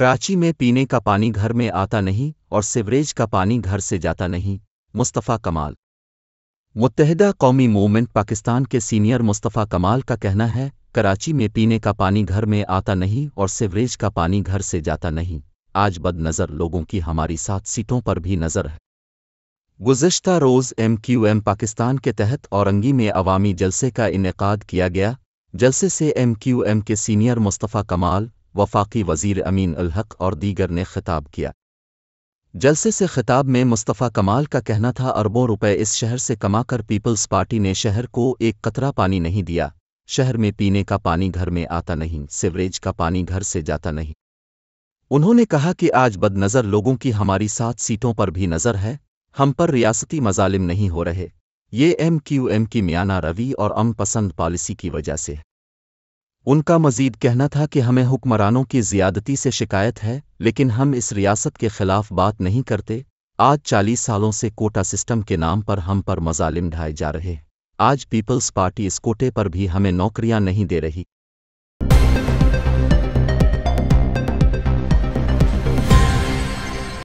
कराची में पीने का पानी घर में आता नहीं और सिवरेज का पानी घर से जाता नहीं मुस्तफ़ा कमाल मुतहदा कौमी मूवमेंट पाकिस्तान के सीनियर मुस्तफ़ा कमाल का कहना है कराची में पीने का पानी घर में आता नहीं और सिवरेज का पानी घर से जाता नहीं आज बदनज़र लोगों की हमारी सात सीटों पर भी नज़र है गुजशत रोज़ एम क्यू एम पाकिस्तान के तहत औरंगी में अवामी जलसे का इनका किया गया जलसे से एम क्यू एम के सीनियर मुस्तफ़ा कमाल वफाकी वजीर अमीन अलहक और दीगर ने खिताब किया जलसे से खिताब में मुस्तफ़ा कमाल का कहना था अरबों रुपए इस शहर से कमाकर पीपल्स पार्टी ने शहर को एक कतरा पानी नहीं दिया शहर में पीने का पानी घर में आता नहीं सिवरेज का पानी घर से जाता नहीं उन्होंने कहा कि आज बदनज़र लोगों की हमारी सात सीटों पर भी नज़र है हम पर रियासती मजालिम नहीं हो रहे ये एम क्यू एम की मियाना रवि और अम पसंद पॉलिसी की वजह से है उनका मजीद कहना था कि हमें हुक्मरानों की ज्यादती से शिकायत है लेकिन हम इस रियासत के खिलाफ बात नहीं करते आज चालीस सालों से कोटा सिस्टम के नाम पर हम पर मजालिम ढाए जा रहे आज पीपल्स पार्टी इस कोटे पर भी हमें नौकरियां नहीं दे रही